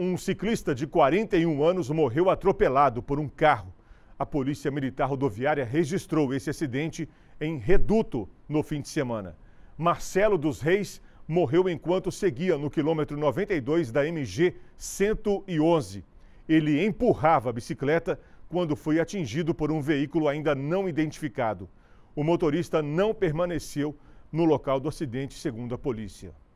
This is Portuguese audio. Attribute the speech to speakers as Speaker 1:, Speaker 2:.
Speaker 1: Um ciclista de 41 anos morreu atropelado por um carro. A Polícia Militar Rodoviária registrou esse acidente em Reduto no fim de semana. Marcelo dos Reis morreu enquanto seguia no quilômetro 92 da MG 111. Ele empurrava a bicicleta quando foi atingido por um veículo ainda não identificado. O motorista não permaneceu no local do acidente, segundo a polícia.